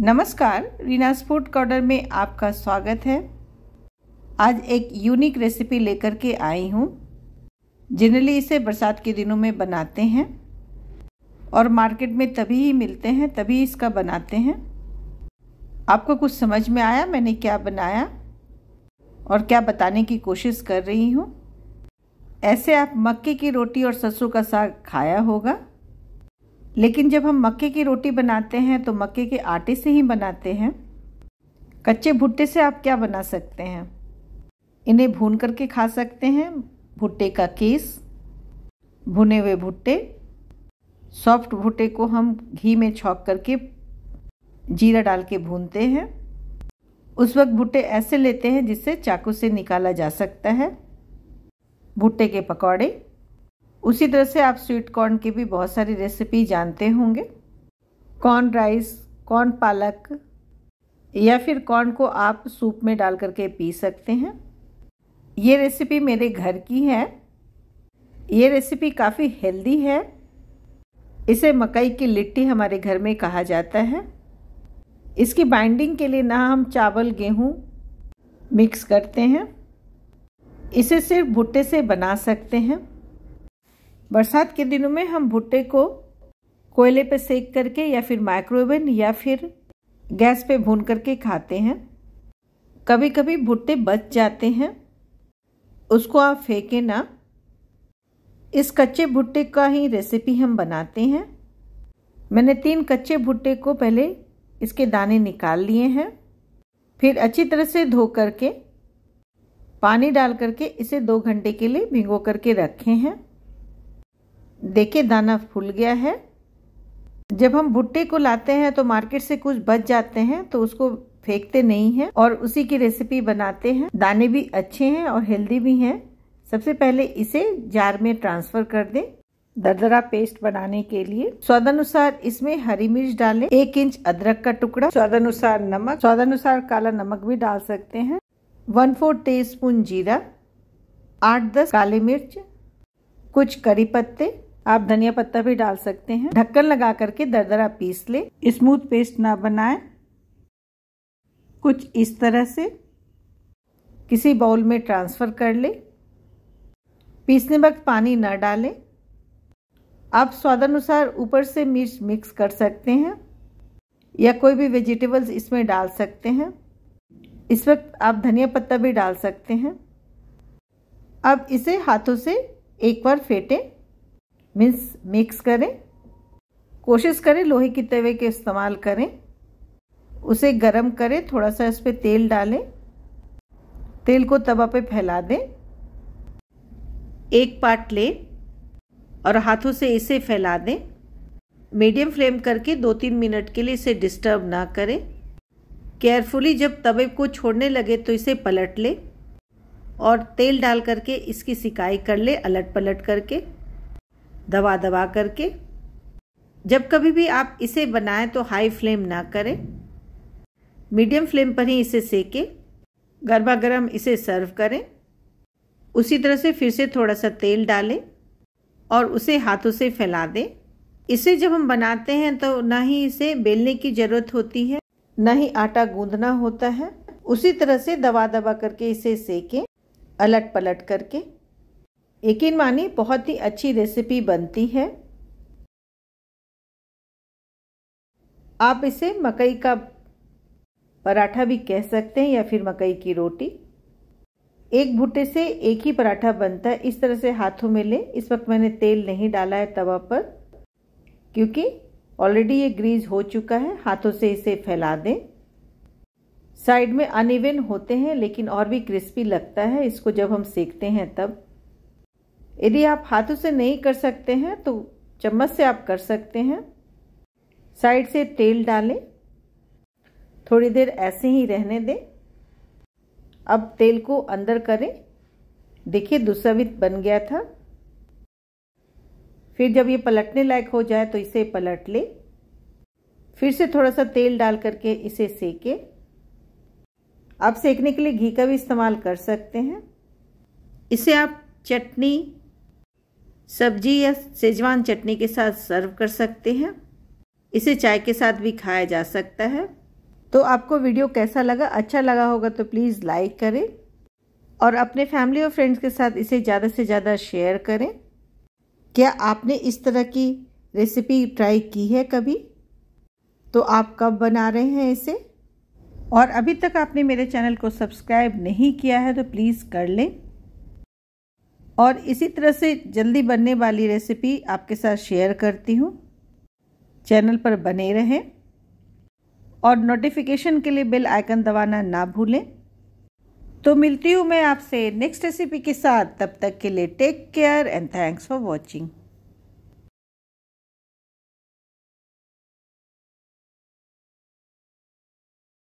नमस्कार रीनास food corner में आपका स्वागत है आज एक यूनिक रेसिपी लेकर के आई हूँ जनरली इसे बरसात के दिनों में बनाते हैं और मार्केट में तभी ही मिलते हैं तभी इसका बनाते हैं आपको कुछ समझ में आया मैंने क्या बनाया और क्या बताने की कोशिश कर रही हूँ ऐसे आप मक्के की रोटी और सरसों का साग खाया होगा लेकिन जब हम मक्के की रोटी बनाते हैं तो मक्के के आटे से ही बनाते हैं कच्चे भुट्टे से आप क्या बना सकते हैं इन्हें भून करके खा सकते हैं भुट्टे का केस भुने हुए भुट्टे सॉफ्ट भुट्टे को हम घी में छौंक करके जीरा डाल के भूनते हैं उस वक्त भुट्टे ऐसे लेते हैं जिससे चाकू से निकाला जा सकता है भुट्टे के पकौड़े उसी तरह से आप स्वीट कॉर्न की भी बहुत सारी रेसिपी जानते होंगे कॉर्न राइस कॉर्न पालक या फिर कॉर्न को आप सूप में डाल करके पी सकते हैं ये रेसिपी मेरे घर की है ये रेसिपी काफ़ी हेल्दी है इसे मकई की लिट्टी हमारे घर में कहा जाता है इसकी बाइंडिंग के लिए ना हम चावल गेहूँ मिक्स करते हैं इसे सिर्फ भुट्टे से बना सकते हैं बरसात के दिनों में हम भुट्टे को कोयले पे सेक करके या फिर माइक्रोवेवन या फिर गैस पे भून करके खाते हैं कभी कभी भुट्टे बच जाते हैं उसको आप फेंके ना इस कच्चे भुट्टे का ही रेसिपी हम बनाते हैं मैंने तीन कच्चे भुट्टे को पहले इसके दाने निकाल लिए हैं फिर अच्छी तरह से धो करके पानी डाल करके इसे दो घंटे के लिए भिगो करके रखे हैं देखे दाना फूल गया है जब हम भुट्टे को लाते हैं तो मार्केट से कुछ बच जाते हैं तो उसको फेंकते नहीं हैं और उसी की रेसिपी बनाते हैं दाने भी अच्छे हैं और हेल्दी भी हैं सबसे पहले इसे जार में ट्रांसफर कर दें दरदरा पेस्ट बनाने के लिए स्वादानुसार इसमें हरी मिर्च डालें एक इंच अदरक का टुकड़ा स्वादानुसार नमक स्वादानुसार काला नमक भी डाल सकते हैं वन फोर टी स्पून जीरा आठ दस काली मिर्च कुछ करी पत्ते आप धनिया पत्ता भी डाल सकते हैं ढक्कन लगा करके दरदरा पीस ले स्मूथ पेस्ट ना बनाए कुछ इस तरह से किसी बाउल में ट्रांसफ़र कर ले पीसने वक्त पानी ना डालें आप स्वादानुसार ऊपर से मिर्च मिक्स कर सकते हैं या कोई भी वेजिटेबल्स इसमें डाल सकते हैं इस वक्त आप धनिया पत्ता भी डाल सकते हैं अब इसे हाथों से एक बार फेंटें मीन्स मिक्स करें कोशिश करें लोहे के तवे के इस्तेमाल करें उसे गरम करें थोड़ा सा इस पर तेल डालें तेल को तवा पे फैला दें एक पार्ट लें और हाथों से इसे फैला दें मीडियम फ्लेम करके दो तीन मिनट के लिए इसे डिस्टर्ब ना करें केयरफुली जब तवे को छोड़ने लगे तो इसे पलट लें और तेल डाल करके इसकी सिकाई कर ले अलट पलट करके दबा दबा करके जब कभी भी आप इसे बनाएं तो हाई फ्लेम ना करें मीडियम फ्लेम पर ही इसे सेकें गर्मा गर्म इसे सर्व करें उसी तरह से फिर से थोड़ा सा तेल डालें और उसे हाथों से फैला दें इसे जब हम बनाते हैं तो ना ही इसे बेलने की ज़रूरत होती है ना ही आटा गूंदना होता है उसी तरह से दबा दबा करके इसे सेकें अलट पलट करके यकीन मानिए बहुत ही अच्छी रेसिपी बनती है आप इसे मकई का पराठा भी कह सकते हैं या फिर मकई की रोटी एक भुट्टे से एक ही पराठा बनता है इस तरह से हाथों में ले इस वक्त मैंने तेल नहीं डाला है तवा पर क्योंकि ऑलरेडी ये ग्रीस हो चुका है हाथों से इसे फैला दें साइड में अनइवन होते हैं लेकिन और भी क्रिस्पी लगता है इसको जब हम सेकते हैं तब यदि आप हाथों से नहीं कर सकते हैं तो चम्मच से आप कर सकते हैं साइड से तेल डालें थोड़ी देर ऐसे ही रहने दें अब तेल को अंदर करें देखिए दूसरा भी बन गया था फिर जब ये पलटने लायक हो जाए तो इसे पलट ले फिर से थोड़ा सा तेल डाल करके इसे सेके आप सेकने के लिए घी का भी इस्तेमाल कर सकते हैं इसे आप चटनी सब्जी या सेजवान चटनी के साथ सर्व कर सकते हैं इसे चाय के साथ भी खाया जा सकता है तो आपको वीडियो कैसा लगा अच्छा लगा होगा तो प्लीज़ लाइक करें और अपने फैमिली और फ्रेंड्स के साथ इसे ज़्यादा से ज़्यादा शेयर करें क्या आपने इस तरह की रेसिपी ट्राई की है कभी तो आप कब बना रहे हैं इसे और अभी तक आपने मेरे चैनल को सब्सक्राइब नहीं किया है तो प्लीज़ कर लें और इसी तरह से जल्दी बनने वाली रेसिपी आपके साथ शेयर करती हूँ चैनल पर बने रहें और नोटिफिकेशन के लिए बेल आइकन दबाना ना भूलें तो मिलती हूँ मैं आपसे नेक्स्ट रेसिपी के साथ तब तक के लिए take care and thanks for watching